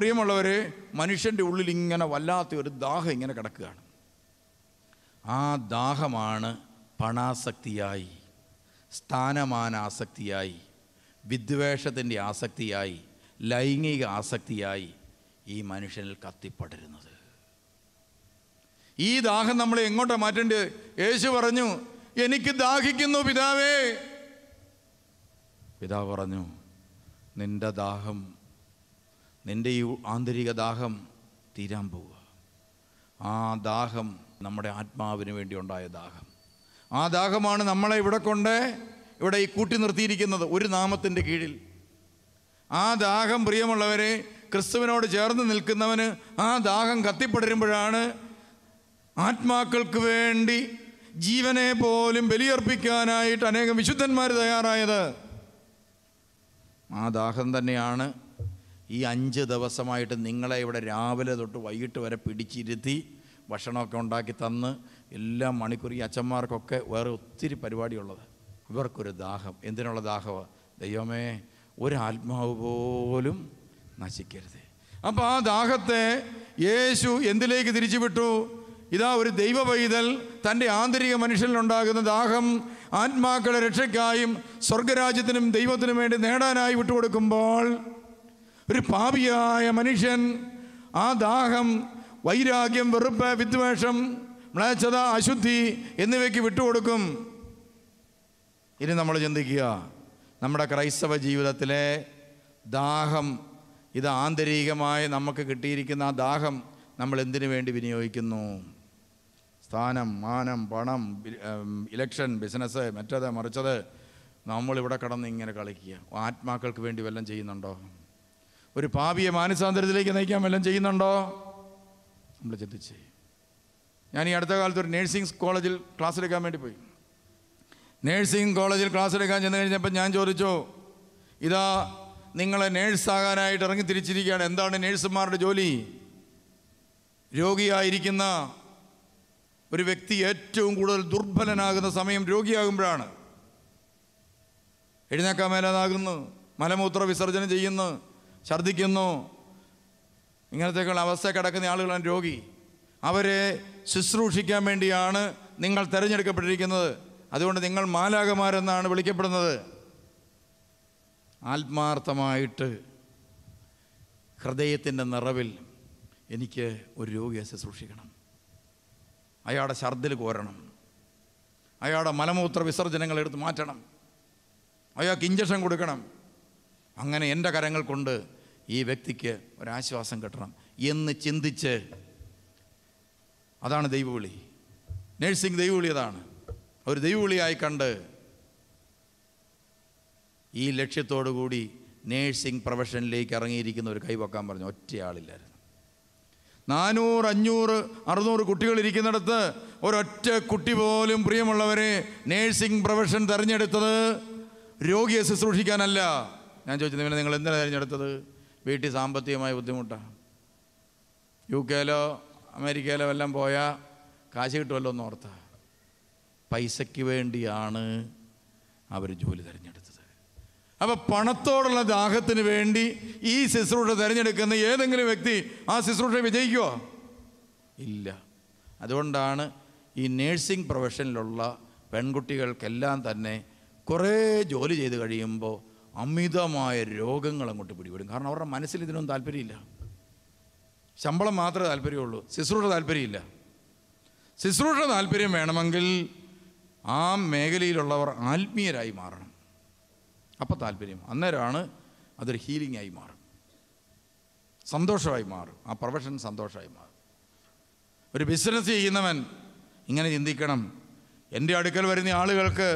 പ്രിയമുള്ളവരെ മനുഷ്യൻ്റെ ഉള്ളിൽ ഇങ്ങനെ വല്ലാത്ത ഒരു ദാഹം ഇങ്ങനെ കിടക്കുകയാണ് ആ ദാഹമാണ് പണാസക്തിയായി സ്ഥാനമാനാസക്തിയായി വിദ്വേഷത്തിൻ്റെ ആസക്തിയായി ലൈംഗിക ആസക്തിയായി ഈ മനുഷ്യനിൽ കത്തിപ്പടരുന്നത് ഈ ദാഹം നമ്മളെ എങ്ങോട്ടാണ് മാറ്റേണ്ടത് യേശു പറഞ്ഞു എനിക്ക് ദാഹിക്കുന്നു പിതാവേ പിതാവ് പറഞ്ഞു നിന്റെ ദാഹം നിൻ്റെ ഈ ആന്തരിക ദാഹം തീരാൻ പോവുക ആ ദാഹം നമ്മുടെ ആത്മാവിന് വേണ്ടി ഉണ്ടായ ദാഹം ആ ദാഹമാണ് നമ്മളെ ഇവിടെ കൊണ്ട് ഇവിടെ ഈ കൂട്ടി നിർത്തിയിരിക്കുന്നത് ഒരു നാമത്തിൻ്റെ കീഴിൽ ആ ദാഹം പ്രിയമുള്ളവരെ ക്രിസ്തുവിനോട് ചേർന്ന് നിൽക്കുന്നവന് ആ ദാഹം കത്തിപ്പടരുമ്പോഴാണ് ആത്മാക്കൾക്ക് വേണ്ടി ജീവനെ പോലും ബലിയർപ്പിക്കാനായിട്ട് അനേകം വിശുദ്ധന്മാർ തയ്യാറായത് ആ ദാഹം തന്നെയാണ് ഈ അഞ്ച് ദിവസമായിട്ട് നിങ്ങളെ ഇവിടെ രാവിലെ തൊട്ട് വൈകിട്ട് വരെ പിടിച്ചിരുത്തി ഭക്ഷണമൊക്കെ ഉണ്ടാക്കി തന്ന് എല്ലാ മണിക്കൂർ ഈ അച്ഛന്മാർക്കൊക്കെ വേറെ ഒത്തിരി പരിപാടിയുള്ളത് ഇവർക്കൊരു ദാഹം എന്തിനുള്ള ദാഹമാണ് ദൈവമേ ഒരാത്മാവ് പോലും നശിക്കരുത് അപ്പോൾ ആ ദാഹത്തെ യേശു എന്തിലേക്ക് തിരിച്ചുവിട്ടു ഇതാ ഒരു ദൈവ പൈതൽ തൻ്റെ ആന്തരിക മനുഷ്യനിലുണ്ടാകുന്ന ദാഹം ആത്മാക്കളെ രക്ഷയ്ക്കായും സ്വർഗരാജ്യത്തിനും ദൈവത്തിനും വേണ്ടി നേടാനായി വിട്ടുകൊടുക്കുമ്പോൾ ഒരു പാപിയായ മനുഷ്യൻ ആ ദാഹം വൈരാഗ്യം വെറുപ്പ് വിദ്വേഷം മ്ലേച്ഛത അശുദ്ധി എന്നിവയ്ക്ക് വിട്ടുകൊടുക്കും ഇനി നമ്മൾ ചിന്തിക്കുക നമ്മുടെ ക്രൈസ്തവ ജീവിതത്തിലെ ദാഹം ഇത് ആന്തരികമായി നമുക്ക് കിട്ടിയിരിക്കുന്ന ആ ദാഹം നമ്മൾ എന്തിനു വേണ്ടി വിനിയോഗിക്കുന്നു സ്ഥാനം മാനം പണം ഇലക്ഷൻ ബിസിനസ് മറ്റത് മറിച്ചത് നമ്മളിവിടെ കടന്ന് ഇങ്ങനെ കളിക്കുക ആത്മാക്കൾക്ക് വേണ്ടി വല്ലതും ചെയ്യുന്നുണ്ടോ ഒരു പാപിയെ മാനസാന്തരത്തിലേക്ക് നയിക്കാൻ വല്ലതും ചെയ്യുന്നുണ്ടോ നമ്മൾ ചിന്തിച്ച് ഞാൻ ഈ അടുത്ത കാലത്ത് ഒരു നേഴ്സിംഗ് കോളേജിൽ ക്ലാസ് എടുക്കാൻ വേണ്ടി പോയി നേഴ്സിംഗ് കോളേജിൽ ക്ലാസ് എടുക്കാൻ ചെന്ന് കഴിഞ്ഞപ്പോൾ ഞാൻ ചോദിച്ചു ഇതാ നിങ്ങളെ നേഴ്സാകാനായിട്ട് ഇറങ്ങി തിരിച്ചിരിക്കുകയാണ് എന്താണ് നേഴ്സുമാരുടെ ജോലി രോഗിയായിരിക്കുന്ന ഒരു വ്യക്തി ഏറ്റവും കൂടുതൽ ദുർബലനാകുന്ന സമയം രോഗിയാകുമ്പോഴാണ് എഴുന്നേക്കാൻ മേലാതാകുന്നു മലമൂത്ര വിസർജനം ചെയ്യുന്നു ഛർദ്ദിക്കുന്നു ഇങ്ങനത്തേക്കുള്ള അവസ്ഥ കിടക്കുന്ന ആളുകളാണ് രോഗി അവരെ ശുശ്രൂഷിക്കാൻ വേണ്ടിയാണ് നിങ്ങൾ തിരഞ്ഞെടുക്കപ്പെട്ടിരിക്കുന്നത് അതുകൊണ്ട് നിങ്ങൾ മാലാകമാരെന്നാണ് വിളിക്കപ്പെടുന്നത് ആത്മാർത്ഥമായിട്ട് ഹൃദയത്തിൻ്റെ നിറവിൽ എനിക്ക് ഒരു രോഗിയെ ശുശ്രൂഷിക്കണം അയാളുടെ ഛർദ്ദിൽ കോരണം അയാളുടെ മലമൂത്ര വിസർജനങ്ങൾ എടുത്ത് മാറ്റണം അയാൾക്ക് ഇഞ്ചക്ഷൻ കൊടുക്കണം അങ്ങനെ എൻ്റെ കരങ്ങൾ കൊണ്ട് ഈ വ്യക്തിക്ക് ഒരാശ്വാസം കിട്ടണം എന്ന് ചിന്തിച്ച് അതാണ് ദൈവവിളി നേഴ്സിംഗ് ദൈവവിളി അതാണ് ഒരു ദൈവവിളിയായി കണ്ട് ഈ ലക്ഷ്യത്തോടുകൂടി നേഴ്സിംഗ് പ്രൊഫഷനിലേക്ക് ഇറങ്ങിയിരിക്കുന്ന ഒരു കൈവക്കാൻ പറഞ്ഞു ഒറ്റയാളില്ലായിരുന്നു നാനൂറ് അഞ്ഞൂറ് അറുന്നൂറ് കുട്ടികൾ ഇരിക്കുന്നിടത്ത് ഒരൊറ്റ കുട്ടി പോലും പ്രിയമുള്ളവരെ നേഴ്സിംഗ് പ്രൊഫഷൻ തിരഞ്ഞെടുത്തത് രോഗിയെ ശുശ്രൂഷിക്കാനല്ല ഞാൻ ചോദിച്ചത് പിന്നെ നിങ്ങൾ എന്തിനാണ് തിരഞ്ഞെടുത്തത് വീട്ടിൽ സാമ്പത്തികമായ ബുദ്ധിമുട്ടാണ് യു കെയിലോ അമേരിക്കയിലോ എല്ലാം പോയാൽ കാശ് കിട്ടുമല്ലോ എന്ന് ഓർത്താ പൈസയ്ക്ക് വേണ്ടിയാണ് അവർ ജോലി തിരഞ്ഞെടുത്തത് അപ്പോൾ പണത്തോടുള്ള ദാഹത്തിന് വേണ്ടി ഈ ശുശ്രൂഷ തിരഞ്ഞെടുക്കുന്ന ഏതെങ്കിലും വ്യക്തി ആ ശുശ്രൂഷ വിജയിക്കുമോ ഇല്ല അതുകൊണ്ടാണ് ഈ നേഴ്സിംഗ് പ്രൊഫഷനിലുള്ള പെൺകുട്ടികൾക്കെല്ലാം തന്നെ കുറേ ജോലി ചെയ്ത് കഴിയുമ്പോൾ അമിതമായ രോഗങ്ങൾ അങ്ങോട്ട് പിടിപെടും കാരണം അവരുടെ മനസ്സിൽ ഇതിനൊന്നും താല്പര്യമില്ല ശമ്പളം മാത്രമേ താല്പര്യമുള്ളൂ ശുശ്രൂഷ താല്പര്യമില്ല ശുശ്രൂഷ താല്പര്യം വേണമെങ്കിൽ ആ മേഖലയിലുള്ളവർ ആത്മീയരായി മാറണം അപ്പം താല്പര്യം അന്നേരമാണ് അതൊരു ഹീലിംഗ് ആയി മാറും സന്തോഷമായി മാറും ആ പ്രൊഫഷൻ സന്തോഷമായി മാറും ഒരു ബിസിനസ് ചെയ്യുന്നവൻ ഇങ്ങനെ ചിന്തിക്കണം എൻ്റെ അടുക്കൽ വരുന്ന ആളുകൾക്ക്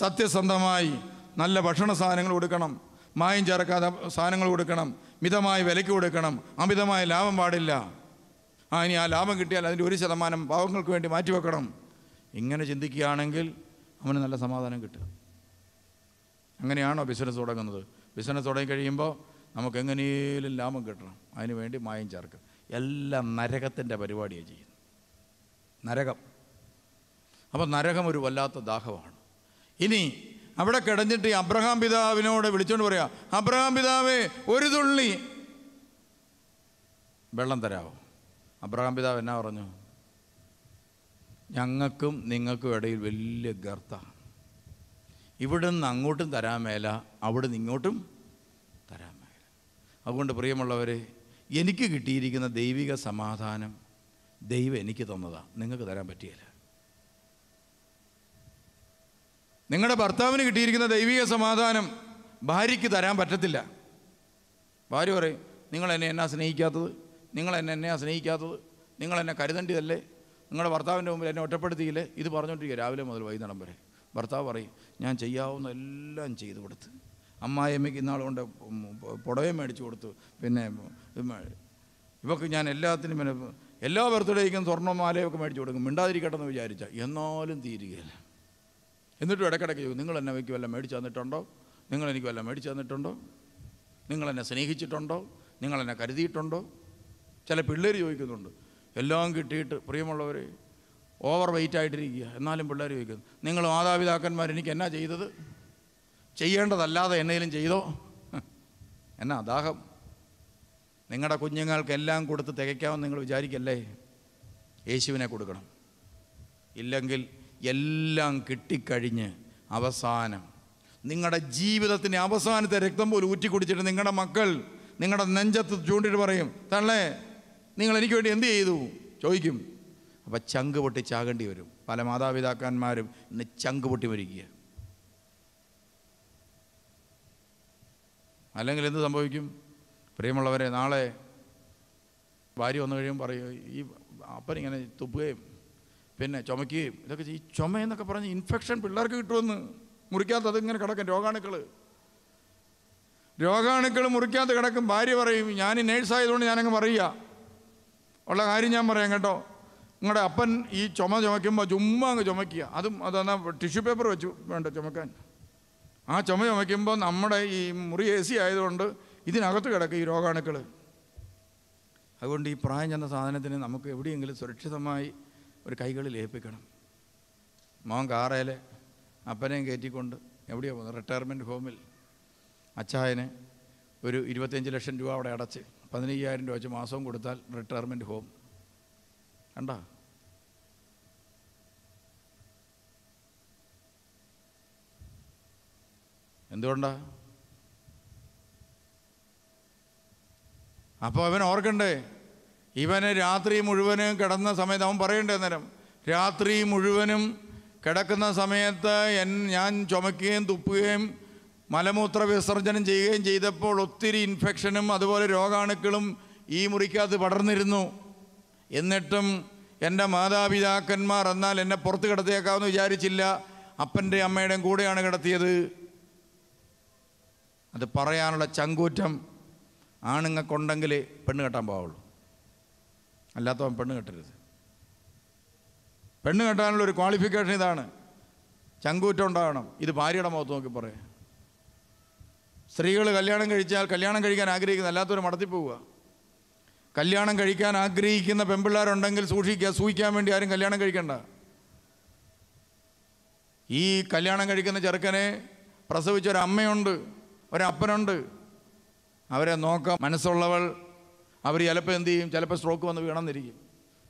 സത്യസന്ധമായി നല്ല ഭക്ഷണ സാധനങ്ങൾ കൊടുക്കണം മായം ചേർക്കാത്ത സാധനങ്ങൾ കൊടുക്കണം മിതമായ വിലയ്ക്ക് കൊടുക്കണം അമിതമായ ലാഭം പാടില്ല ആ ഇനി ആ ലാഭം കിട്ടിയാൽ അതിൻ്റെ ഒരു ശതമാനം പാവങ്ങൾക്ക് വേണ്ടി മാറ്റിവെക്കണം ഇങ്ങനെ ചിന്തിക്കുകയാണെങ്കിൽ അവന് നല്ല സമാധാനം കിട്ടും അങ്ങനെയാണോ ബിസിനസ് തുടങ്ങുന്നത് ബിസിനസ് തുടങ്ങിക്കഴിയുമ്പോൾ നമുക്ക് എങ്ങനെയും ലാഭം കിട്ടണം അതിന് വേണ്ടി മായം ചേർക്കും എല്ലാം നരകത്തിൻ്റെ പരിപാടിയാണ് ചെയ്യുന്നത് നരകം അപ്പോൾ നരകം ഒരു വല്ലാത്ത ദാഹമാണ് ഇനി അവിടെ കിടഞ്ഞിട്ട് ഈ അബ്രഹാം പിതാവിനോട് വിളിച്ചുകൊണ്ട് പറയാ അബ്രഹാം പിതാവേ ഒരു തുള്ളി വെള്ളം തരാമോ അബ്രഹാം പിതാവ് എന്നാ പറഞ്ഞു ഞങ്ങൾക്കും നിങ്ങൾക്കും ഇടയിൽ വലിയ ഗർത്ത ഇവിടെ നിന്ന് അങ്ങോട്ടും തരാൻ മേല അവിടെ നിന്ന് ഇങ്ങോട്ടും തരാൻ മേല അതുകൊണ്ട് പ്രിയമുള്ളവരെ എനിക്ക് കിട്ടിയിരിക്കുന്ന ദൈവിക സമാധാനം ദൈവം എനിക്ക് തന്നതാണ് നിങ്ങൾക്ക് തരാൻ പറ്റിയല്ല നിങ്ങളുടെ ഭർത്താവിന് കിട്ടിയിരിക്കുന്ന ദൈവിക സമാധാനം ഭാര്യയ്ക്ക് തരാൻ പറ്റത്തില്ല ഭാര്യ പറയും നിങ്ങൾ എന്നെ എന്നാ സ്നേഹിക്കാത്തത് നിങ്ങൾ എന്നെ എന്നെ സ്നേഹിക്കാത്തത് നിങ്ങൾ എന്നെ കരുതേണ്ടതല്ലേ നിങ്ങളുടെ ഭർത്താവിൻ്റെ മുമ്പിൽ എന്നെ ഒറ്റപ്പെടുത്തിയില്ലേ ഇത് പറഞ്ഞുകൊണ്ടിരിക്കുക രാവിലെ മുതൽ വൈകുന്നേരം വരെ ഭർത്താവ് പറയും ഞാൻ ചെയ്യാവുന്ന എല്ലാം ചെയ്തു കൊടുത്ത് അമ്മായിയമ്മയ്ക്ക് ഇന്നാളുകൊണ്ട് പുടവയും മേടിച്ചു കൊടുത്തു പിന്നെ ഇവക്ക് ഞാൻ എല്ലാത്തിനും പിന്നെ എല്ലാ ബർത്ത്ഡേക്കും സ്വർണ്ണമാലയൊക്കെ മേടിച്ചു കൊടുക്കും മിണ്ടാതിരിക്കട്ടെ എന്ന് വിചാരിച്ച എന്നാലും തീരുകയില്ല എന്നിട്ടും ഇടയ്ക്കിടയ്ക്ക് ചോദിക്കും നിങ്ങൾ എന്നെ എനിക്ക് വല്ല മേടിച്ചു തന്നിട്ടുണ്ടോ നിങ്ങൾ എനിക്ക് വല്ല മേടിച്ചു തന്നിട്ടുണ്ടോ നിങ്ങൾ എന്നെ സ്നേഹിച്ചിട്ടുണ്ടോ നിങ്ങൾ എന്നെ കരുതിയിട്ടുണ്ടോ ചില പിള്ളേർ ചോദിക്കുന്നുണ്ട് എല്ലാം കിട്ടിയിട്ട് പ്രിയമുള്ളവരെ ഓവർ വെയിറ്റ് ആയിട്ടിരിക്കുക എന്നാലും പിള്ളേർ ചോദിക്കുന്നു നിങ്ങൾ മാതാപിതാക്കന്മാർ എനിക്ക് എന്നാ ചെയ്തത് ചെയ്യേണ്ടതല്ലാതെ എന്നേലും ചെയ്തോ എന്നാ ദാഹം നിങ്ങളുടെ കുഞ്ഞുങ്ങൾക്കെല്ലാം കൊടുത്ത് തികയ്ക്കാമെന്ന് നിങ്ങൾ വിചാരിക്കല്ലേ യേശുവിനെ കൊടുക്കണം ഇല്ലെങ്കിൽ എല്ലാം കിട്ടിക്കഴിഞ്ഞ് അവസാനം നിങ്ങളുടെ ജീവിതത്തിൻ്റെ അവസാനത്തെ രക്തം പോലും ഊറ്റി കുടിച്ചിട്ട് നിങ്ങളുടെ മക്കൾ നിങ്ങളുടെ നെഞ്ചത്ത് ചൂണ്ടിട്ട് പറയും തള്ളേ നിങ്ങൾ എനിക്ക് വേണ്ടി എന്ത് ചെയ്തു ചോദിക്കും അപ്പം ചങ്ക് പൊട്ടി ചാകേണ്ടി വരും പല മാതാപിതാക്കന്മാരും ഇന്ന് ചങ്ക് പൊട്ടി മരിക്കുക അല്ലെങ്കിൽ എന്ത് സംഭവിക്കും പ്രിയമുള്ളവരെ നാളെ ഭാര്യ വന്നു കഴിയുമ്പോൾ പറയും ഈ അപ്പനിങ്ങനെ തുപ്പുകയും പിന്നെ ചുമയ്ക്കുകയും ഇതൊക്കെ ഈ ചുമ എന്നൊക്കെ പറഞ്ഞ് ഇൻഫെക്ഷൻ പിള്ളേർക്ക് കിട്ടുമെന്ന് മുറിക്കാത്ത അതിങ്ങനെ കിടക്കും രോഗാണുക്കൾ രോഗാണുക്കൾ മുറിക്കാത്ത കിടക്കും ഭാര്യ പറയും ഞാൻ നേഴ്സായതുകൊണ്ട് ഞാനങ്ങ് പറയുക ഉള്ള കാര്യം ഞാൻ പറയാം കേട്ടോ നിങ്ങളുടെ അപ്പൻ ഈ ചുമ ചുമയ്ക്കുമ്പോൾ ചുമ്മാ അങ്ങ് ചുമയ്ക്കുക അതും അതെന്നാ ടിഷ്യൂ പേപ്പർ വെച്ച് വേണ്ട ചുമക്കാൻ ആ ചുമ ചുമയ്ക്കുമ്പോൾ നമ്മുടെ ഈ മുറി എ സി ആയതുകൊണ്ട് ഇതിനകത്ത് കിടക്കും ഈ രോഗാണുക്കൾ അതുകൊണ്ട് ഈ പ്രായം ചെന്ന സാധനത്തിന് നമുക്ക് എവിടെയെങ്കിലും സുരക്ഷിതമായി ഒരു കൈകളിൽ ഏൽപ്പിക്കണം മോൻ കാറേലെ അപ്പനെയും കയറ്റിക്കൊണ്ട് എവിടെയോ പോകുന്നത് റിട്ടയർമെൻറ്റ് ഹോമിൽ അച്ചായനെ ഒരു ഇരുപത്തിയഞ്ച് ലക്ഷം രൂപ അവിടെ അടച്ച് പതിനയ്യായിരം രൂപ വെച്ച് മാസവും കൊടുത്താൽ റിട്ടയർമെൻറ്റ് ഹോം കണ്ട എന്തുകൊണ്ടാ അപ്പോൾ അവൻ ഓർക്കണ്ടേ ഇവന് രാത്രി മുഴുവനും കിടന്ന സമയത്ത് അവൻ പറയണ്ടേ നേരം രാത്രി മുഴുവനും കിടക്കുന്ന സമയത്ത് എൻ ഞാൻ ചുമക്കുകയും തുപ്പുകയും മലമൂത്ര വിസർജനം ചെയ്യുകയും ചെയ്തപ്പോൾ ഒത്തിരി ഇൻഫെക്ഷനും അതുപോലെ രോഗാണുക്കളും ഈ മുറിക്കകത്ത് പടർന്നിരുന്നു എന്നിട്ടും എൻ്റെ മാതാപിതാക്കന്മാർ എന്നാൽ എന്നെ പുറത്ത് കിടത്തിയേക്കാമെന്ന് വിചാരിച്ചില്ല അപ്പൻ്റെയും അമ്മയുടെയും കൂടെയാണ് കിടത്തിയത് അത് പറയാനുള്ള ചങ്കൂറ്റം ആണുങ്ങൾക്കുണ്ടെങ്കിൽ പെണ്ണ് കെട്ടാൻ പോവുള്ളൂ അല്ലാത്തവൻ പെണ്ണ് കെട്ടരുത് പെണ്ണ് കെട്ടാനുള്ള ഒരു ക്വാളിഫിക്കേഷൻ ഇതാണ് ചങ്കൂറ്റം ഉണ്ടാകണം ഇത് ഭാര്യയുടെ മുഖത്ത് നോക്കി പറയാം സ്ത്രീകൾ കല്യാണം കഴിച്ചാൽ കല്യാണം കഴിക്കാൻ ആഗ്രഹിക്കുന്ന അല്ലാത്തവർ മടത്തിപ്പോവുക കല്യാണം കഴിക്കാൻ ആഗ്രഹിക്കുന്ന പെമ്പിള്ളേരുണ്ടെങ്കിൽ സൂക്ഷിക്കുക സൂക്ഷിക്കാൻ വേണ്ടി ആരും കല്യാണം കഴിക്കണ്ട ഈ കല്യാണം കഴിക്കുന്ന ചെറുക്കനെ പ്രസവിച്ച ഒരു അമ്മയുണ്ട് ഒരപ്പനുണ്ട് അവരെ നോക്കാൻ മനസ്സുള്ളവൾ അവർ ചിലപ്പോൾ എന്ത് ചെയ്യും ചിലപ്പോൾ സ്ട്രോക്ക് വന്ന് വീണെന്നിരിക്കും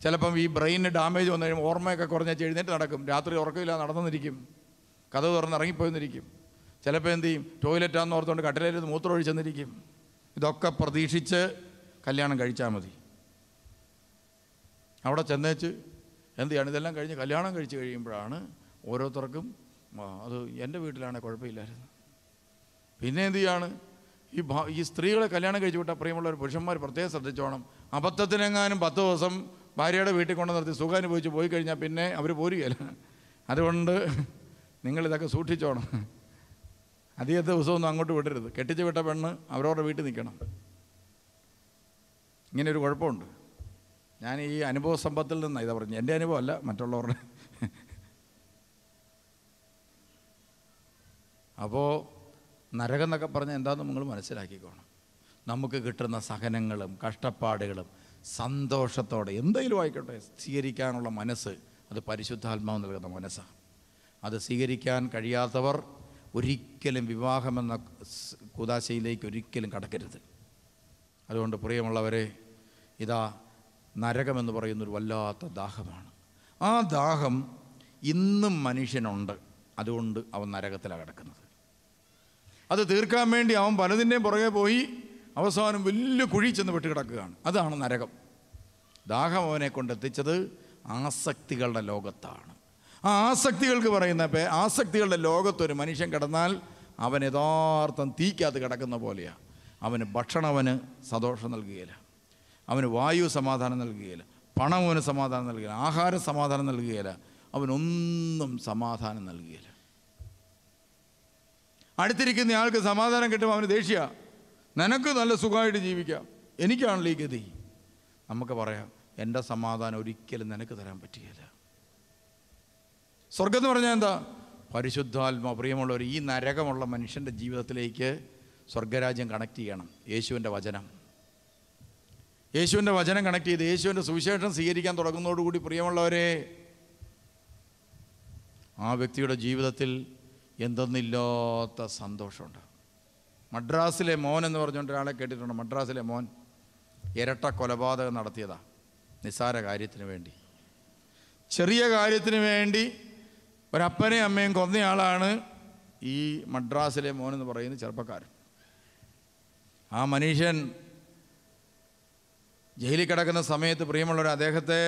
ചിലപ്പം ഈ ബ്രെയിനിന് ഡാമേജ് വന്നു കഴിയുമ്പോൾ ഓർമ്മയൊക്കെ കുറഞ്ഞ എഴുന്നേറ്റ് നടക്കും രാത്രി ഉറക്കമില്ല നടന്നിരിക്കും കഥ തുറന്ന് ഇറങ്ങിപ്പോയെന്നിരിക്കും ചിലപ്പോൾ എന്ത് ചെയ്യും ടോയ്ലറ്റാന്ന് ഓർത്തുകൊണ്ട് കട്ടിലേറ്റ് മൂത്രം ഒഴിച്ചെന്നിരിക്കും ഇതൊക്കെ പ്രതീക്ഷിച്ച് കല്യാണം കഴിച്ചാൽ മതി അവിടെ ചെന്നേച്ച് എന്ത് ചെയ്യാണ് ഇതെല്ലാം കഴിഞ്ഞ് കല്യാണം കഴിച്ച് കഴിയുമ്പോഴാണ് ഓരോരുത്തർക്കും അത് എൻ്റെ വീട്ടിലാണെങ്കിൽ കുഴപ്പമില്ലായിരുന്നു പിന്നെ എന്ത് ചെയ്യാണ് ഈ ഈ സ്ത്രീകളെ കല്യാണം കഴിച്ചു വിട്ട പ്രിയമുള്ള ഒരു പുരുഷന്മാർ പ്രത്യേകം ശ്രദ്ധിച്ചോണം അബദ്ധത്തിനെങ്ങാനും പത്ത് ദിവസം ഭാര്യയുടെ വീട്ടിൽ കൊണ്ട് നിർത്തി സുഖം അനുഭവിച്ച് പോയി കഴിഞ്ഞാൽ പിന്നെ അവർ പോരുകയല്ല അതുകൊണ്ട് നിങ്ങളിതൊക്കെ സൂക്ഷിച്ചോണം അധിക ദിവസമൊന്നും അങ്ങോട്ട് വിടരുത് കെട്ടിച്ച് വിട്ട പെണ്ണ് അവരവരുടെ വീട്ടിൽ നിൽക്കണം ഇങ്ങനെ ഒരു കുഴപ്പമുണ്ട് ഞാൻ ഈ അനുഭവ സമ്പത്തിൽ നിന്നാണ് ഇതാ പറഞ്ഞു എൻ്റെ അനുഭവമല്ല മറ്റുള്ളവരുടെ അപ്പോൾ നരകം എന്നൊക്കെ പറഞ്ഞാൽ എന്താണെന്ന് നിങ്ങൾ മനസ്സിലാക്കിക്കോണം നമുക്ക് കിട്ടുന്ന സഹനങ്ങളും കഷ്ടപ്പാടുകളും സന്തോഷത്തോടെ എന്തെങ്കിലും ആയിക്കോട്ടെ സ്വീകരിക്കാനുള്ള മനസ്സ് അത് പരിശുദ്ധാത്മാവ് നൽകുന്ന മനസ്സാണ് അത് സ്വീകരിക്കാൻ കഴിയാത്തവർ ഒരിക്കലും വിവാഹമെന്ന കുദാശയിലേക്ക് ഒരിക്കലും കടക്കരുത് അതുകൊണ്ട് പ്രിയമുള്ളവരെ ഇതാ നരകമെന്ന് പറയുന്നൊരു വല്ലാത്ത ദാഹമാണ് ആ ദാഹം ഇന്നും മനുഷ്യനുണ്ട് അതുകൊണ്ട് അവൻ നരകത്തിലാണ് കിടക്കുന്നത് അത് തീർക്കാൻ വേണ്ടി അവൻ പലതിൻ്റെയും പുറകെ പോയി അവസാനം വലിയ കുഴി ചെന്ന് പെട്ട് കിടക്കുകയാണ് അതാണ് നരകം ദാഹം അവനെ കൊണ്ടെത്തിച്ചത് ആസക്തികളുടെ ലോകത്താണ് ആ ആസക്തികൾക്ക് പറയുന്ന പേ ആസക്തികളുടെ ലോകത്തൊരു മനുഷ്യൻ കിടന്നാൽ അവൻ യഥാർത്ഥം തീക്കകത്ത് കിടക്കുന്ന പോലെയാണ് അവന് ഭക്ഷണം സന്തോഷം നൽകുകയില്ല അവന് വായു സമാധാനം നൽകുകയില്ല പണം അവന് സമാധാനം നൽകുകയില്ല ആഹാരം സമാധാനം നൽകുകയില്ല അവനൊന്നും സമാധാനം നൽകുകയില്ല അടുത്തിരിക്കുന്ന ആൾക്ക് സമാധാനം കിട്ടും അവന് ദേഷ്യ നിനക്ക് നല്ല സുഖമായിട്ട് ജീവിക്കാം എനിക്കാണല്ലോ ഈ ഗതി നമുക്ക് പറയാം എൻ്റെ സമാധാനം ഒരിക്കലും നിനക്ക് തരാൻ പറ്റുകയില്ല സ്വർഗം എന്ന് പറഞ്ഞാൽ എന്താ പരിശുദ്ധാത്മ പ്രിയമുള്ളവർ ഈ നരകമുള്ള മനുഷ്യൻ്റെ ജീവിതത്തിലേക്ക് സ്വർഗരാജ്യം കണക്ട് ചെയ്യണം യേശുവിൻ്റെ വചനം യേശുവിൻ്റെ വചനം കണക്ട് ചെയ്ത് യേശുവിൻ്റെ സുവിശേഷം സ്വീകരിക്കാൻ തുടങ്ങുന്നതോടുകൂടി പ്രിയമുള്ളവരെ ആ വ്യക്തിയുടെ ജീവിതത്തിൽ എന്തെന്നില്ലാത്ത സന്തോഷമുണ്ട് മദ്രാസിലെ മോൻ എന്ന് പറഞ്ഞുകൊണ്ട് ഒരാളെ കേട്ടിട്ടുണ്ട് മദ്രാസിലെ മോൻ ഇരട്ട കൊലപാതകം നടത്തിയതാണ് നിസ്സാര കാര്യത്തിന് വേണ്ടി ചെറിയ കാര്യത്തിന് വേണ്ടി ഒരപ്പനെയും അമ്മയും കൊന്നയാളാണ് ഈ മദ്രാസിലെ മോൻ എന്ന് പറയുന്ന ചെറുപ്പക്കാരൻ ആ മനുഷ്യൻ ജയിലിൽ കിടക്കുന്ന സമയത്ത് പ്രിയമുള്ളവർ അദ്ദേഹത്തെ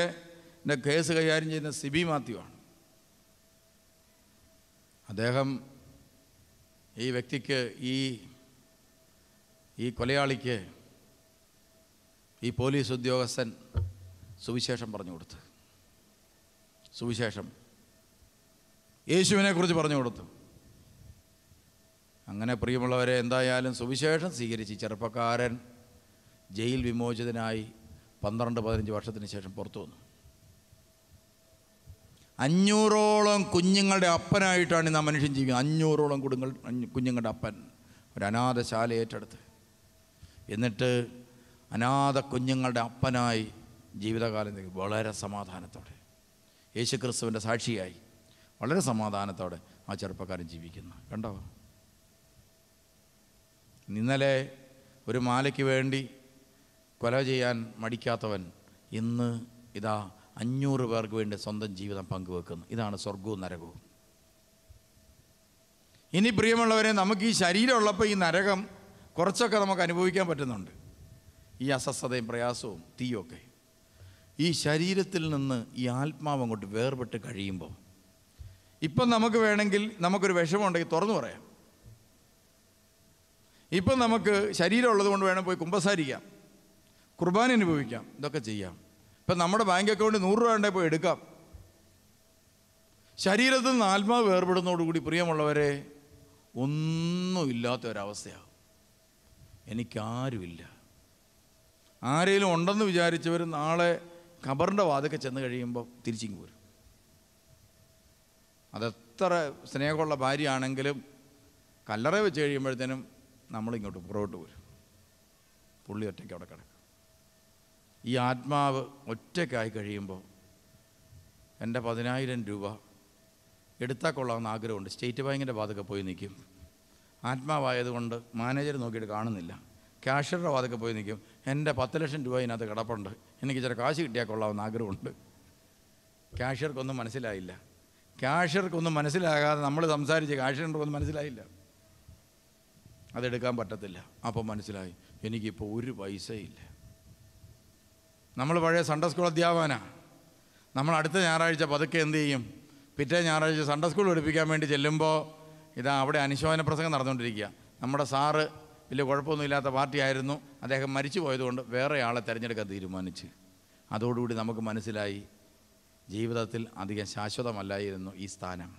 കേസ് കൈകാര്യം ചെയ്യുന്ന സിബി മാത്യു ആണ് അദ്ദേഹം ഈ വ്യക്തിക്ക് ഈ ഈ കൊലയാളിക്ക് ഈ പോലീസ് ഉദ്യോഗസ്ഥൻ സുവിശേഷം പറഞ്ഞു കൊടുത്തു സുവിശേഷം യേശുവിനെക്കുറിച്ച് പറഞ്ഞു കൊടുത്തു അങ്ങനെ പ്രിയമുള്ളവരെ എന്തായാലും സുവിശേഷം സ്വീകരിച്ച് ചെറുപ്പക്കാരൻ ജയിൽ വിമോചിതനായി പന്ത്രണ്ട് പതിനഞ്ച് വർഷത്തിന് ശേഷം പുറത്തു വന്നു അഞ്ഞൂറോളം കുഞ്ഞുങ്ങളുടെ അപ്പനായിട്ടാണ് ഇന്ന് ആ മനുഷ്യൻ ജീവിക്കുന്നത് അഞ്ഞൂറോളം കുടുങ്ങൾ കുഞ്ഞുങ്ങളുടെ അപ്പൻ ഒരു അനാഥശാല ഏറ്റെടുത്ത് എന്നിട്ട് അനാഥ കുഞ്ഞുങ്ങളുടെ അപ്പനായി ജീവിതകാലം വളരെ സമാധാനത്തോടെ യേശു ക്രിസ്തുവിൻ്റെ സാക്ഷിയായി വളരെ സമാധാനത്തോടെ ആ ചെറുപ്പക്കാരൻ ജീവിക്കുന്നു കണ്ടോ ഇന്നലെ ഒരു മാലയ്ക്ക് വേണ്ടി കൊല ചെയ്യാൻ മടിക്കാത്തവൻ ഇന്ന് ഇതാ അഞ്ഞൂറ് പേർക്ക് വേണ്ടി സ്വന്തം ജീവിതം പങ്കുവെക്കുന്നു ഇതാണ് സ്വർഗവും നരകവും ഇനി പ്രിയമുള്ളവരെ നമുക്ക് ഈ ശരീരം ഉള്ളപ്പോൾ ഈ നരകം കുറച്ചൊക്കെ നമുക്ക് അനുഭവിക്കാൻ പറ്റുന്നുണ്ട് ഈ അസ്വസ്ഥതയും പ്രയാസവും തീയൊക്കെ ഈ ശരീരത്തിൽ നിന്ന് ഈ ആത്മാവ് അങ്ങോട്ട് വേർപെട്ട് കഴിയുമ്പോൾ ഇപ്പം നമുക്ക് വേണമെങ്കിൽ നമുക്കൊരു വിഷമമുണ്ടെങ്കിൽ തുറന്നു പറയാം ഇപ്പം നമുക്ക് ശരീരം ഉള്ളതുകൊണ്ട് വേണം പോയി കുമ്പസാരിക്കാം കുർബാന അനുഭവിക്കാം ഇതൊക്കെ ചെയ്യാം ഇപ്പം നമ്മുടെ ബാങ്ക് അക്കൗണ്ട് നൂറ് രൂപ ഉണ്ടെങ്കിൽ പോയി എടുക്കാം ശരീരത്തിൽ നിന്ന് ആത്മാവ് വേർപെടുന്നതോടുകൂടി പ്രിയമുള്ളവരെ ഒന്നുമില്ലാത്ത ഒരവസ്ഥയാകും എനിക്കാരുമില്ല ആരെങ്കിലും ഉണ്ടെന്ന് വിചാരിച്ചവർ നാളെ ഖബറിൻ്റെ വാതൊക്കെ ചെന്ന് കഴിയുമ്പോൾ തിരിച്ചിങ്ങ് പോരും അതെത്ര സ്നേഹമുള്ള ഭാര്യയാണെങ്കിലും കല്ലറ വെച്ച് കഴിയുമ്പോഴത്തേനും നമ്മളിങ്ങോട്ട് പുറകോട്ട് പോരും പുള്ളി ഒറ്റയ്ക്ക് അവിടെ കിടക്കും ഈ ആത്മാവ് ഒറ്റയ്ക്കായി കഴിയുമ്പോൾ എൻ്റെ പതിനായിരം രൂപ എടുത്താൽ കൊള്ളാമെന്ന് ആഗ്രഹമുണ്ട് സ്റ്റേറ്റ് ബാങ്കിൻ്റെ പാതൊക്കെ പോയി നിൽക്കും ആത്മാവായതുകൊണ്ട് മാനേജർ നോക്കിയിട്ട് കാണുന്നില്ല ക്യാഷറുടെ വാതൊക്കെ പോയി നിൽക്കും എൻ്റെ പത്ത് ലക്ഷം രൂപ ഇതിനകത്ത് കിടപ്പുണ്ട് എനിക്ക് ചില കാശ് കിട്ടിയാൽ കൊള്ളാമെന്ന് ആഗ്രഹമുണ്ട് ക്യാഷ്യർക്കൊന്നും മനസ്സിലായില്ല ക്യാഷ്യർക്കൊന്നും മനസ്സിലാകാതെ നമ്മൾ സംസാരിച്ച് ക്യാഷ്യർക്കൊന്നും മനസ്സിലായില്ല അതെടുക്കാൻ പറ്റത്തില്ല അപ്പം മനസ്സിലായി എനിക്കിപ്പോൾ ഒരു പൈസയില്ല നമ്മൾ പഴയ സൺഡേ സ്കൂൾ അധ്യാപകനാണ് നമ്മൾ അടുത്ത ഞായറാഴ്ച പതുക്കെ എന്ത് ചെയ്യും പിറ്റേ ഞായറാഴ്ച സൺഡേ സ്കൂൾ പഠിപ്പിക്കാൻ വേണ്ടി ചെല്ലുമ്പോൾ ഇതാ അവിടെ അനുശോചന പ്രസംഗം നടന്നുകൊണ്ടിരിക്കുക നമ്മുടെ സാറ് വലിയ കുഴപ്പമൊന്നുമില്ലാത്ത പാർട്ടിയായിരുന്നു അദ്ദേഹം മരിച്ചു പോയതുകൊണ്ട് വേറെ ആളെ തിരഞ്ഞെടുക്കാൻ തീരുമാനിച്ച് അതോടുകൂടി നമുക്ക് മനസ്സിലായി ജീവിതത്തിൽ അധികം ശാശ്വതമല്ലായിരുന്നു ഈ സ്ഥാനം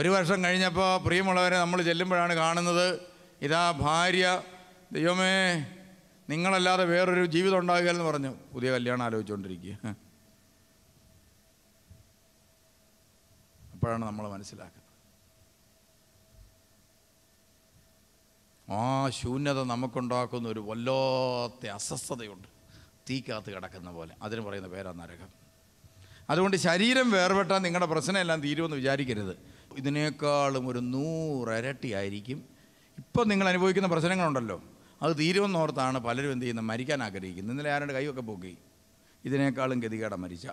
ഒരു വർഷം കഴിഞ്ഞപ്പോൾ പ്രിയമുള്ളവരെ നമ്മൾ ചെല്ലുമ്പോഴാണ് കാണുന്നത് ഇതാ ഭാര്യ ദൈവമേ നിങ്ങളല്ലാതെ വേറൊരു ജീവിതം ഉണ്ടാകുക എന്ന് പറഞ്ഞു പുതിയ കല്യാണം ആലോചിച്ചുകൊണ്ടിരിക്കുക അപ്പോഴാണ് നമ്മൾ മനസ്സിലാക്കുന്നത് ആ ശൂന്യത നമുക്കുണ്ടാക്കുന്ന ഒരു വല്ലാത്ത അസ്വസ്ഥതയുണ്ട് തീക്കകത്ത് കിടക്കുന്ന പോലെ അതിന് പറയുന്ന പേരാണ് നരകം അതുകൊണ്ട് ശരീരം വേർപെട്ടാൽ നിങ്ങളുടെ പ്രശ്നമെല്ലാം തീരുമെന്ന് വിചാരിക്കരുത് ഇതിനേക്കാളും ഒരു നൂറരട്ടിയായിരിക്കും ഇപ്പോൾ നിങ്ങൾ അനുഭവിക്കുന്ന പ്രശ്നങ്ങളുണ്ടല്ലോ അത് തീരുമെന്നോർത്താണ് പലരും എന്ത് ചെയ്യുന്നത് മരിക്കാൻ ആഗ്രഹിക്കുന്നത് ഇന്നലെ ആരുടെ കൈയൊക്കെ പോക്കി ഇതിനേക്കാളും ഗതികേട മരിച്ച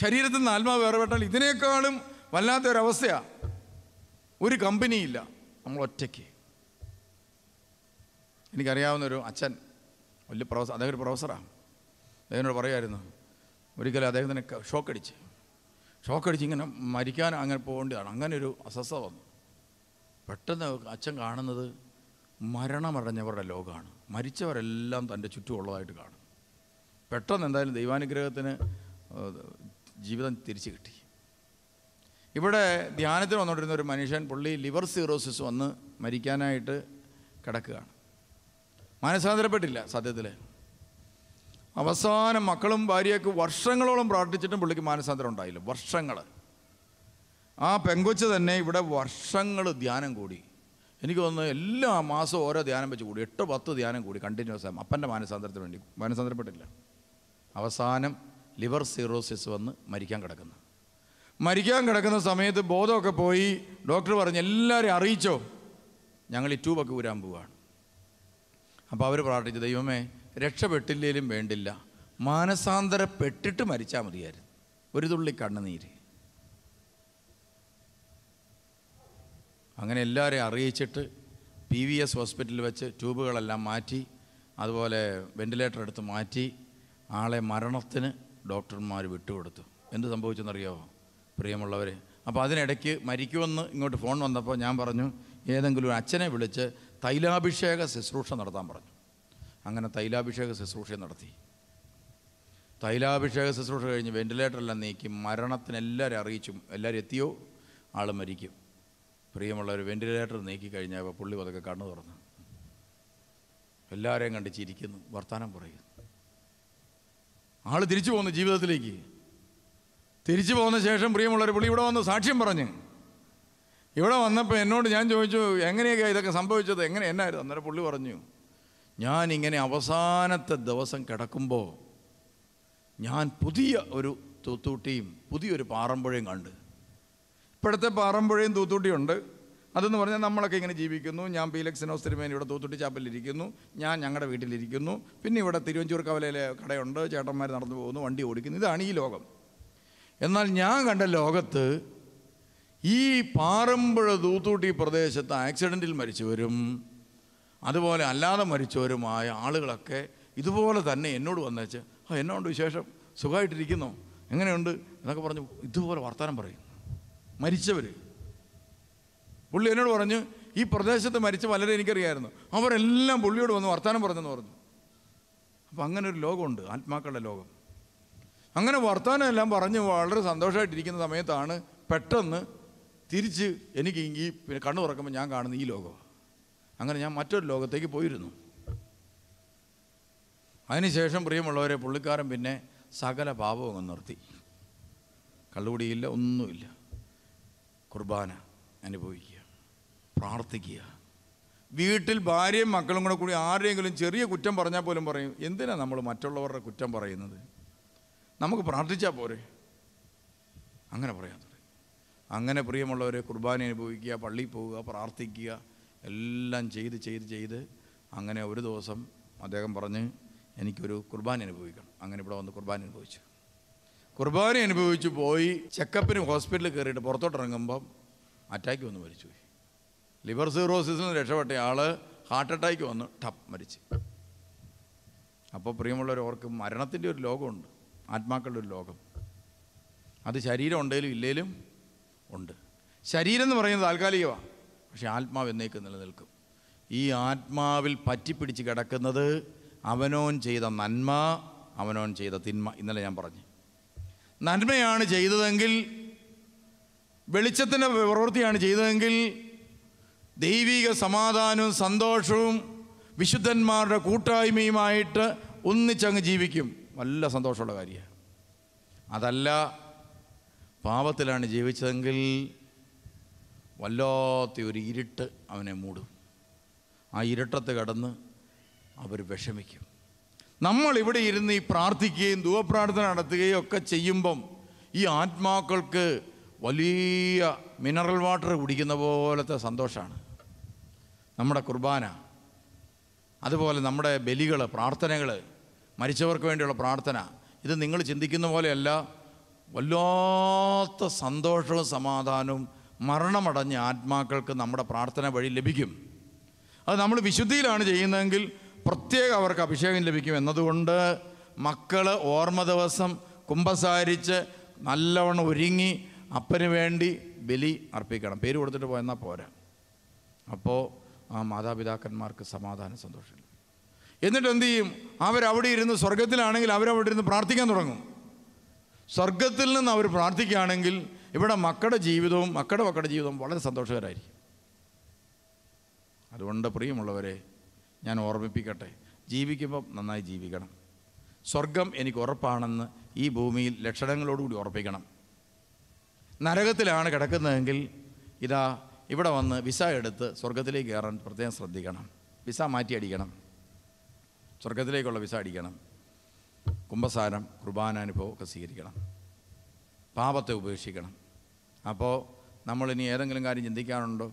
ശരീരത്തിൽ നിന്ന് ആത്മാവ് വേർപെട്ടാൽ ഇതിനേക്കാളും വല്ലാത്തൊരവസ്ഥയാണ് ഒരു കമ്പനിയില്ല നമ്മൾ ഒറ്റയ്ക്ക് ഒരു അച്ഛൻ വലിയ പ്രൊഫസർ അദ്ദേഹം ഒരു പ്രൊഫസറാണ് അദ്ദേഹത്തിനോട് പറയുമായിരുന്നു ഒരിക്കലും അദ്ദേഹത്തിന് ഷോക്കടിച്ച് ഷോക്കടിച്ച് ഇങ്ങനെ മരിക്കാൻ അങ്ങനെ പോകേണ്ടതാണ് അങ്ങനെ ഒരു അസ്വസ്ഥ വന്നു പെട്ടെന്ന് അച്ഛൻ കാണുന്നത് മരണമടഞ്ഞവരുടെ ലോകമാണ് മരിച്ചവരെല്ലാം തൻ്റെ ചുറ്റുമുള്ളതായിട്ട് കാണും പെട്ടെന്ന് എന്തായാലും ദൈവാനുഗ്രഹത്തിന് ജീവിതം തിരിച്ചു കിട്ടി ഇവിടെ ധ്യാനത്തിന് വന്നുകൊണ്ടിരുന്ന ഒരു മനുഷ്യൻ പുള്ളി ലിവർ സിറോസിസ് വന്ന് മരിക്കാനായിട്ട് കിടക്കുകയാണ് മനസ്സാന്തരപ്പെട്ടില്ല സത്യത്തിൽ അവസാനം മക്കളും ഭാര്യയൊക്കെ വർഷങ്ങളോളം പ്രാർത്ഥിച്ചിട്ടും പുള്ളിക്ക് മാനസാന്തരം ഉണ്ടായില്ല വർഷങ്ങൾ ആ പെങ്കൊച്ച് തന്നെ ഇവിടെ വർഷങ്ങൾ ധ്യാനം കൂടി എനിക്ക് തോന്നുന്നു എല്ലാ മാസവും ഓരോ ധ്യാനം വെച്ച് കൂടി എട്ട് പത്ത് ധ്യാനം കൂടി കണ്ടിന്യൂസ് ആയി അപ്പൻ്റെ മാനസാന്തരത്തിന് വേണ്ടി മാനസാന്തരപ്പെട്ടില്ല അവസാനം ലിവർ സീറോസിസ് വന്ന് മരിക്കാൻ കിടക്കുന്നു മരിക്കാൻ കിടക്കുന്ന സമയത്ത് ബോധമൊക്കെ പോയി ഡോക്ടർ പറഞ്ഞ് എല്ലാവരെയും അറിയിച്ചോ ഞങ്ങൾ ഈ ട്യൂബൊക്കെ ഊരാൻ പോവുകയാണ് അപ്പോൾ അവർ പ്രാർത്ഥിച്ചു ദൈവമേ രക്ഷപ്പെട്ടില്ലേലും വേണ്ടില്ല മാനസാന്തരപ്പെട്ടിട്ട് മരിച്ചാൽ മതിയായിരുന്നു ഒരു തുള്ളി കണ്ണുനീര് അങ്ങനെ എല്ലാവരെയും അറിയിച്ചിട്ട് പി വി എസ് ഹോസ്പിറ്റലിൽ വെച്ച് ട്യൂബുകളെല്ലാം മാറ്റി അതുപോലെ വെൻറ്റിലേറ്റർ എടുത്ത് മാറ്റി ആളെ മരണത്തിന് ഡോക്ടർമാർ വിട്ടുകൊടുത്തു എന്ത് സംഭവിച്ചെന്നറിയാമോ പ്രിയമുള്ളവർ അപ്പോൾ അതിനിടയ്ക്ക് മരിക്കുമെന്ന് ഇങ്ങോട്ട് ഫോൺ വന്നപ്പോൾ ഞാൻ പറഞ്ഞു ഏതെങ്കിലും ഒരു അച്ഛനെ വിളിച്ച് തൈലാഭിഷേക ശുശ്രൂഷ നടത്താൻ പറഞ്ഞു അങ്ങനെ തൈലാഭിഷേക ശുശ്രൂഷ നടത്തി തൈലാഭിഷേക ശുശ്രൂഷ കഴിഞ്ഞ് വെൻറ്റിലേറ്ററെല്ലാം നീക്കി മരണത്തിന് എല്ലാവരും അറിയിച്ചു എല്ലാവരും എത്തിയോ ആൾ മരിക്കും പ്രിയമുള്ള ഒരു വെൻറ്റിലേറ്റർ നീക്കിക്കഴിഞ്ഞപ്പോൾ പുള്ളി പതുക്കെ കണ്ണു തുറന്നു എല്ലാവരെയും കണ്ട് ചിരിക്കുന്നു വർത്തമാനം പറയുന്നു ആൾ തിരിച്ചു പോകുന്നു ജീവിതത്തിലേക്ക് തിരിച്ചു പോകുന്ന ശേഷം പ്രിയമുള്ളവർ പുള്ളി ഇവിടെ വന്ന് സാക്ഷ്യം പറഞ്ഞു ഇവിടെ വന്നപ്പോൾ എന്നോട് ഞാൻ ചോദിച്ചു എങ്ങനെയൊക്കെ ഇതൊക്കെ സംഭവിച്ചത് എങ്ങനെ എന്നായിരുന്നു അന്നേരം പുള്ളി പറഞ്ഞു ഞാൻ ഇങ്ങനെ അവസാനത്തെ ദിവസം കിടക്കുമ്പോൾ ഞാൻ പുതിയ ഒരു തൂത്തൂട്ടിയും പുതിയൊരു പാറമ്പുഴയും കണ്ട് ഇപ്പോഴത്തെ പാറമ്പുഴയും തൂത്തുട്ടിയുണ്ട് അതെന്ന് പറഞ്ഞാൽ നമ്മളൊക്കെ ഇങ്ങനെ ജീവിക്കുന്നു ഞാൻ പീലക്സിനോസ് തിരുമേനി ഇവിടെ തൂത്തുട്ടി ചാപ്പലിരിക്കുന്നു ഞാൻ ഞങ്ങളുടെ വീട്ടിലിരിക്കുന്നു പിന്നെ ഇവിടെ തിരുവഞ്ചൂർ കവലയിലെ കടയുണ്ട് ചേട്ടന്മാർ നടന്നു പോകുന്നു വണ്ടി ഓടിക്കുന്നു ഇതാണ് ഈ ലോകം എന്നാൽ ഞാൻ കണ്ട ലോകത്ത് ഈ പാറമ്പുഴ തൂത്തൂട്ടി പ്രദേശത്ത് ആക്സിഡൻറ്റിൽ മരിച്ചവരും അതുപോലെ അല്ലാതെ മരിച്ചവരുമായ ആളുകളൊക്കെ ഇതുപോലെ തന്നെ എന്നോട് വന്നേച്ച് ആ എന്നോണ്ട് വിശേഷം സുഖമായിട്ടിരിക്കുന്നു എങ്ങനെയുണ്ട് എന്നൊക്കെ പറഞ്ഞു ഇതുപോലെ വർത്തമാനം പറയും മരിച്ചവർ പുള്ളി എന്നോട് പറഞ്ഞു ഈ പ്രദേശത്ത് മരിച്ച പലരെ എനിക്കറിയായിരുന്നു അവരെല്ലാം പുള്ളിയോട് വന്നു വർത്തമാനം പറഞ്ഞെന്ന് പറഞ്ഞു അപ്പം അങ്ങനെ ഒരു ലോകമുണ്ട് ആത്മാക്കളുടെ ലോകം അങ്ങനെ വർത്തമാനം എല്ലാം പറഞ്ഞ് വളരെ സന്തോഷമായിട്ടിരിക്കുന്ന സമയത്താണ് പെട്ടെന്ന് തിരിച്ച് എനിക്ക് ഈ കണ്ണു തുറക്കുമ്പോൾ ഞാൻ കാണുന്ന ഈ ലോകമാണ് അങ്ങനെ ഞാൻ മറ്റൊരു ലോകത്തേക്ക് പോയിരുന്നു അതിനുശേഷം പ്രിയമുള്ളവരെ പുള്ളിക്കാരൻ പിന്നെ സകല പാപവും അങ്ങ് നിർത്തി കള്ളുകൂടിയില്ല ഒന്നുമില്ല കുർബാന അനുഭവിക്കുക പ്രാർത്ഥിക്കുക വീട്ടിൽ ഭാര്യയും മക്കളും കൂടെ കൂടി ആരെങ്കിലും ചെറിയ കുറ്റം പറഞ്ഞാൽ പോലും പറയും എന്തിനാണ് നമ്മൾ മറ്റുള്ളവരുടെ കുറ്റം പറയുന്നത് നമുക്ക് പ്രാർത്ഥിച്ചാൽ പോരെ അങ്ങനെ പറയാൻ തുടങ്ങി അങ്ങനെ പ്രിയമുള്ളവരെ കുർബാന അനുഭവിക്കുക പള്ളിയിൽ പോവുക പ്രാർത്ഥിക്കുക എല്ലാം ചെയ്ത് ചെയ്ത് ചെയ്ത് അങ്ങനെ ഒരു ദിവസം അദ്ദേഹം പറഞ്ഞ് എനിക്കൊരു കുർബാന അനുഭവിക്കണം അങ്ങനെ ഇവിടെ വന്ന് കുർബാന അനുഭവിച്ചു കുർബാന അനുഭവിച്ച് പോയി ചെക്കപ്പിന് ഹോസ്പിറ്റലിൽ കയറിയിട്ട് പുറത്തോട്ട് ഇറങ്ങുമ്പം അറ്റാക്ക് വന്ന് പോയി ലിവർ സീറോസിൽ നിന്ന് രക്ഷപ്പെട്ട ആൾ ഹാർട്ട് അറ്റാക്ക് വന്ന് ടപ്പ് മരിച്ച് അപ്പോൾ പ്രിയമുള്ളവരോർക്ക് മരണത്തിൻ്റെ ഒരു ലോകമുണ്ട് ആത്മാക്കളുടെ ഒരു ലോകം അത് ശരീരം ഉണ്ടെങ്കിലും ഇല്ലേലും ഉണ്ട് ശരീരം എന്ന് പറയുന്നത് താൽക്കാലികമാണ് പക്ഷേ ആത്മാവ് എന്നേക്കും നിലനിൽക്കും ഈ ആത്മാവിൽ പറ്റിപ്പിടിച്ച് കിടക്കുന്നത് അവനോൻ ചെയ്ത നന്മ അവനോൻ ചെയ്ത തിന്മ ഇന്നലെ ഞാൻ പറഞ്ഞു നന്മയാണ് ചെയ്തതെങ്കിൽ വെളിച്ചത്തിൻ്റെ പ്രവൃത്തിയാണ് ചെയ്തതെങ്കിൽ ദൈവിക സമാധാനവും സന്തോഷവും വിശുദ്ധന്മാരുടെ കൂട്ടായ്മയുമായിട്ട് ഒന്നിച്ചങ്ങ് ജീവിക്കും നല്ല സന്തോഷമുള്ള കാര്യമാണ് അതല്ല പാപത്തിലാണ് ജീവിച്ചതെങ്കിൽ വല്ലാത്ത ഒരു ഇരുട്ട് അവനെ മൂടും ആ ഇരുട്ടത്ത് കടന്ന് അവർ വിഷമിക്കും നമ്മൾ ഇവിടെ ഇരുന്ന് ഈ പ്രാർത്ഥിക്കുകയും ധൂവപ്രാർത്ഥന നടത്തുകയും ഒക്കെ ചെയ്യുമ്പം ഈ ആത്മാക്കൾക്ക് വലിയ മിനറൽ വാട്ടർ കുടിക്കുന്ന പോലത്തെ സന്തോഷമാണ് നമ്മുടെ കുർബാന അതുപോലെ നമ്മുടെ ബലികൾ പ്രാർത്ഥനകൾ മരിച്ചവർക്ക് വേണ്ടിയുള്ള പ്രാർത്ഥന ഇത് നിങ്ങൾ ചിന്തിക്കുന്ന പോലെയല്ല വല്ലാത്ത സന്തോഷവും സമാധാനവും മരണമടഞ്ഞ ആത്മാക്കൾക്ക് നമ്മുടെ പ്രാർത്ഥന വഴി ലഭിക്കും അത് നമ്മൾ വിശുദ്ധിയിലാണ് ചെയ്യുന്നതെങ്കിൽ പ്രത്യേകം അവർക്ക് അഭിഷേകം ലഭിക്കും എന്നതുകൊണ്ട് മക്കൾ ഓർമ്മ ദിവസം കുംഭസാരിച്ച് നല്ലവണ്ണം ഒരുങ്ങി അപ്പന് വേണ്ടി ബലി അർപ്പിക്കണം പേര് കൊടുത്തിട്ട് പോയെന്നാൽ പോരാ അപ്പോൾ ആ മാതാപിതാക്കന്മാർക്ക് സമാധാനം സന്തോഷം എന്നിട്ട് എന്തു ചെയ്യും അവരവിടെ ഇരുന്ന് സ്വർഗത്തിലാണെങ്കിൽ അവരവിടെ ഇരുന്ന് പ്രാർത്ഥിക്കാൻ തുടങ്ങും സ്വർഗത്തിൽ നിന്ന് അവർ പ്രാർത്ഥിക്കുകയാണെങ്കിൽ ഇവിടെ മക്കളുടെ ജീവിതവും മക്കളുടെ മക്കളുടെ ജീവിതവും വളരെ സന്തോഷകരായിരിക്കും അതുകൊണ്ട് പ്രിയമുള്ളവരെ ഞാൻ ഓർമ്മിപ്പിക്കട്ടെ ജീവിക്കുമ്പം നന്നായി ജീവിക്കണം സ്വർഗം എനിക്ക് ഉറപ്പാണെന്ന് ഈ ഭൂമിയിൽ ലക്ഷണങ്ങളോടുകൂടി ഉറപ്പിക്കണം നരകത്തിലാണ് കിടക്കുന്നതെങ്കിൽ ഇതാ ഇവിടെ വന്ന് വിസ എടുത്ത് സ്വർഗത്തിലേക്ക് കയറാൻ പ്രത്യേകം ശ്രദ്ധിക്കണം വിസ മാറ്റി അടിക്കണം സ്വർഗത്തിലേക്കുള്ള വിസ അടിക്കണം കുംഭസാരം ഒക്കെ സ്വീകരിക്കണം പാപത്തെ ഉപേക്ഷിക്കണം അപ്പോൾ നമ്മളിനി ഏതെങ്കിലും കാര്യം ചിന്തിക്കാനുണ്ടോ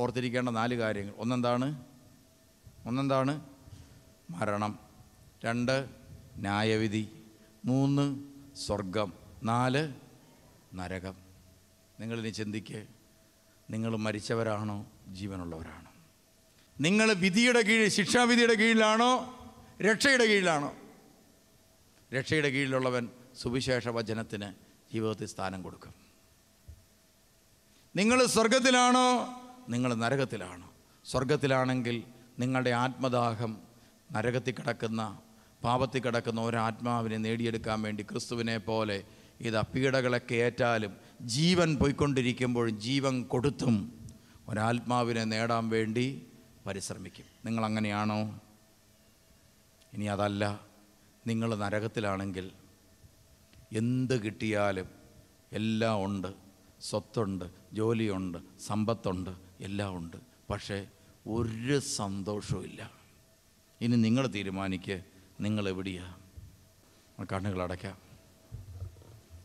ഓർത്തിരിക്കേണ്ട നാല് കാര്യങ്ങൾ ഒന്നെന്താണ് ഒന്നെന്താണ് മരണം രണ്ട് ന്യായവിധി മൂന്ന് സ്വർഗം നാല് നരകം നിങ്ങളിനി ചിന്തിക്ക് നിങ്ങൾ മരിച്ചവരാണോ ജീവനുള്ളവരാണോ നിങ്ങൾ വിധിയുടെ കീഴിൽ ശിക്ഷാവിധിയുടെ കീഴിലാണോ രക്ഷയുടെ കീഴിലാണോ രക്ഷയുടെ കീഴിലുള്ളവൻ സുവിശേഷ വചനത്തിന് ജീവിതത്തിൽ സ്ഥാനം കൊടുക്കും നിങ്ങൾ സ്വർഗത്തിലാണോ നിങ്ങൾ നരകത്തിലാണോ സ്വർഗത്തിലാണെങ്കിൽ നിങ്ങളുടെ ആത്മദാഹം നരകത്തിൽ കിടക്കുന്ന പാപത്തിൽ കിടക്കുന്ന ഒരാത്മാവിനെ നേടിയെടുക്കാൻ വേണ്ടി ക്രിസ്തുവിനെ പോലെ ഇത് അപ്പീടകളൊക്കെ ഏറ്റാലും ജീവൻ പോയിക്കൊണ്ടിരിക്കുമ്പോൾ ജീവൻ കൊടുത്തും ഒരാത്മാവിനെ നേടാൻ വേണ്ടി പരിശ്രമിക്കും നിങ്ങളങ്ങനെയാണോ ഇനി അതല്ല നിങ്ങൾ നരകത്തിലാണെങ്കിൽ എന്ത് കിട്ടിയാലും എല്ലാം ഉണ്ട് സ്വത്തുണ്ട് ജോലിയുണ്ട് സമ്പത്തുണ്ട് എല്ലാം ഉണ്ട് പക്ഷേ ഒരു സന്തോഷവുമില്ല ഇനി നിങ്ങൾ തീരുമാനിക്കുക നിങ്ങൾ എവിടെയാണ് കണ്ണുകൾ അടയ്ക്കാം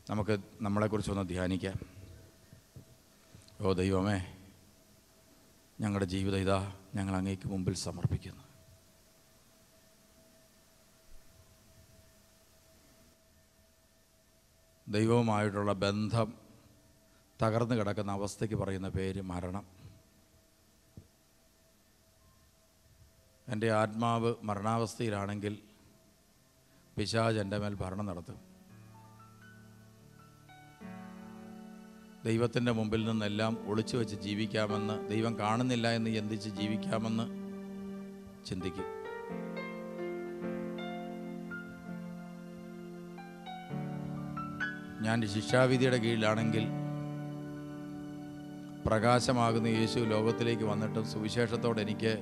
നമുക്ക് നമ്മളെക്കുറിച്ചൊന്ന് ധ്യാനിക്കാം ഓ ദൈവമേ ഞങ്ങളുടെ ജീവിതം ഇതാ ഞങ്ങൾ അങ്ങേക്ക് മുമ്പിൽ സമർപ്പിക്കുന്നു ദൈവവുമായിട്ടുള്ള ബന്ധം തകർന്നു കിടക്കുന്ന അവസ്ഥയ്ക്ക് പറയുന്ന പേര് മരണം എൻ്റെ ആത്മാവ് മരണാവസ്ഥയിലാണെങ്കിൽ പിശാജ് എൻ്റെ മേൽ ഭരണം നടത്തും ദൈവത്തിൻ്റെ മുമ്പിൽ നിന്നെല്ലാം ഒളിച്ചു വെച്ച് ജീവിക്കാമെന്ന് ദൈവം കാണുന്നില്ല എന്ന് ചിന്തിച്ച് ജീവിക്കാമെന്ന് ചിന്തിക്കും ഞാൻ ശിക്ഷാവിധിയുടെ കീഴിലാണെങ്കിൽ പ്രകാശമാകുന്ന യേശു ലോകത്തിലേക്ക് വന്നിട്ടും സുവിശേഷത്തോടെ എനിക്ക്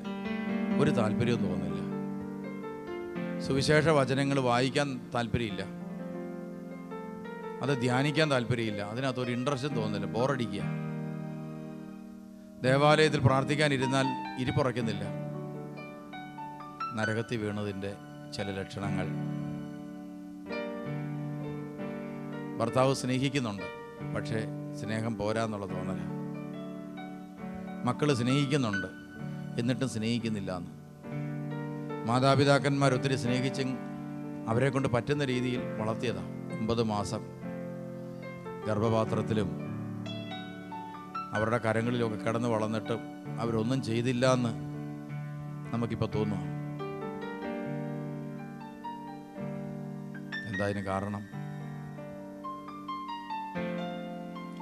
ഒരു താല്പര്യവും തോന്നില്ല സുവിശേഷ വചനങ്ങൾ വായിക്കാൻ താല്പര്യമില്ല അത് ധ്യാനിക്കാൻ താല്പര്യമില്ല അതിനകത്ത് ഒരു ഇൻട്രസ്റ്റും തോന്നുന്നില്ല ബോറടിക്കുക ദേവാലയത്തിൽ പ്രാർത്ഥിക്കാനിരുന്നാൽ ഇരിപ്പുറയ്ക്കുന്നില്ല നരകത്തി വീണതിൻ്റെ ചില ലക്ഷണങ്ങൾ ഭർത്താവ് സ്നേഹിക്കുന്നുണ്ട് പക്ഷേ സ്നേഹം പോരാന്നുള്ള തോന്നല മക്കൾ സ്നേഹിക്കുന്നുണ്ട് എന്നിട്ടും സ്നേഹിക്കുന്നില്ല എന്ന് മാതാപിതാക്കന്മാർ ഒത്തിരി സ്നേഹിച്ച് അവരെ കൊണ്ട് പറ്റുന്ന രീതിയിൽ വളർത്തിയതാണ് ഒമ്പത് മാസം ഗർഭപാത്രത്തിലും അവരുടെ കരങ്ങളിലൊക്കെ കിടന്ന് വളർന്നിട്ട് അവരൊന്നും ചെയ്തില്ല എന്ന് നമുക്കിപ്പോൾ തോന്നുക എന്താ കാരണം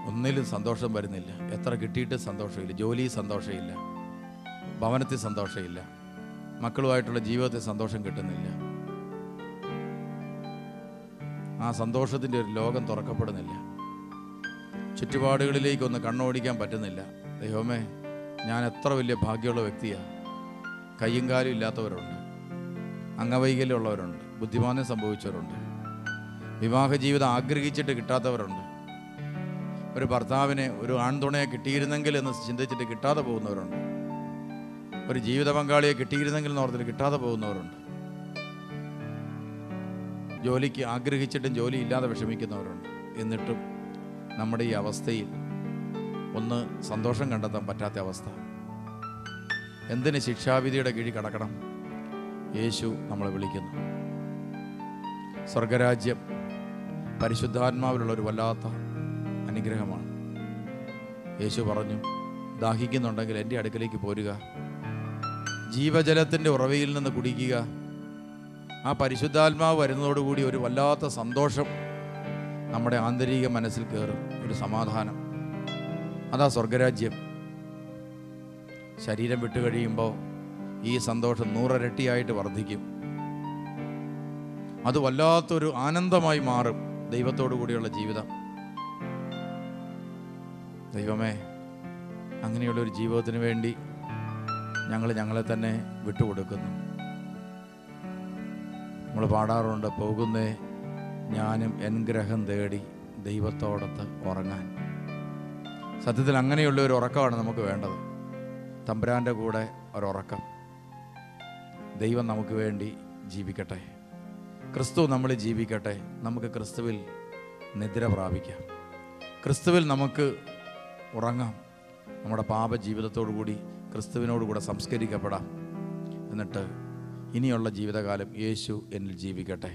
ഒന്നിലും സന്തോഷം വരുന്നില്ല എത്ര കിട്ടിയിട്ട് സന്തോഷമില്ല ജോലി സന്തോഷമില്ല ഭവനത്തിൽ സന്തോഷമില്ല മക്കളുമായിട്ടുള്ള ജീവിതത്തിൽ സന്തോഷം കിട്ടുന്നില്ല ആ സന്തോഷത്തിൻ്റെ ഒരു ലോകം തുറക്കപ്പെടുന്നില്ല ചുറ്റുപാടുകളിലേക്കൊന്ന് കണ്ണോടിക്കാൻ പറ്റുന്നില്ല ദൈവമേ ഞാൻ എത്ര വലിയ ഭാഗ്യമുള്ള വ്യക്തിയാണ് കയ്യും കാലും ഇല്ലാത്തവരുണ്ട് അംഗവൈകല്യമുള്ളവരുണ്ട് ബുദ്ധിമാനം സംഭവിച്ചവരുണ്ട് വിവാഹ ജീവിതം ആഗ്രഹിച്ചിട്ട് കിട്ടാത്തവരുണ്ട് ഒരു ഭർത്താവിനെ ഒരു ആൺതുണയെ കിട്ടിയിരുന്നെങ്കിൽ എന്ന് ചിന്തിച്ചിട്ട് കിട്ടാതെ പോകുന്നവരുണ്ട് ഒരു ജീവിത പങ്കാളിയെ കിട്ടിയിരുന്നെങ്കിൽ ഓർത്തിൽ കിട്ടാതെ പോകുന്നവരുണ്ട് ജോലിക്ക് ആഗ്രഹിച്ചിട്ടും ജോലി ഇല്ലാതെ വിഷമിക്കുന്നവരുണ്ട് എന്നിട്ടും നമ്മുടെ ഈ അവസ്ഥയിൽ ഒന്ന് സന്തോഷം കണ്ടെത്താൻ പറ്റാത്ത അവസ്ഥ എന്തിന് ശിക്ഷാവിധിയുടെ കീഴിൽ കടക്കണം യേശു നമ്മളെ വിളിക്കുന്നു സ്വർഗരാജ്യം പരിശുദ്ധാത്മാവിലുള്ള ഒരു വല്ലാത്ത അനുഗ്രഹമാണ് യേശു പറഞ്ഞു ദാഹിക്കുന്നുണ്ടെങ്കിൽ എൻ്റെ അടുക്കലേക്ക് പോരുക ജീവജലത്തിൻ്റെ ഉറവയിൽ നിന്ന് കുടിക്കുക ആ പരിശുദ്ധാത്മാവ് വരുന്നതോടുകൂടി ഒരു വല്ലാത്ത സന്തോഷം നമ്മുടെ ആന്തരിക മനസ്സിൽ കയറും ഒരു സമാധാനം അതാ സ്വർഗരാജ്യം ശരീരം വിട്ടു കഴിയുമ്പോൾ ഈ സന്തോഷം നൂറരട്ടിയായിട്ട് വർദ്ധിക്കും അത് വല്ലാത്തൊരു ആനന്ദമായി മാറും ദൈവത്തോടു കൂടിയുള്ള ജീവിതം ദൈവമേ അങ്ങനെയുള്ള ഒരു ജീവിതത്തിന് വേണ്ടി ഞങ്ങൾ ഞങ്ങളെ തന്നെ വിട്ടുകൊടുക്കുന്നു നമ്മൾ പാടാറുണ്ട് പോകുന്നേ ഞാനും എൻ ഗ്രഹം തേടി ദൈവത്തോടത്ത് ഉറങ്ങാൻ സത്യത്തിൽ അങ്ങനെയുള്ള ഒരു ഉറക്കമാണ് നമുക്ക് വേണ്ടത് തമ്പുരാൻ്റെ കൂടെ ഒരുറക്കം ദൈവം നമുക്ക് വേണ്ടി ജീവിക്കട്ടെ ക്രിസ്തു നമ്മൾ ജീവിക്കട്ടെ നമുക്ക് ക്രിസ്തുവിൽ നിദ്ര പ്രാപിക്കാം ക്രിസ്തുവിൽ നമുക്ക് ഉറങ്ങാം നമ്മുടെ പാപ ജീവിതത്തോടു കൂടി ക്രിസ്തുവിനോടുകൂടെ സംസ്കരിക്കപ്പെടാം എന്നിട്ട് ഇനിയുള്ള ജീവിതകാലം യേശു എന്നിൽ ജീവിക്കട്ടെ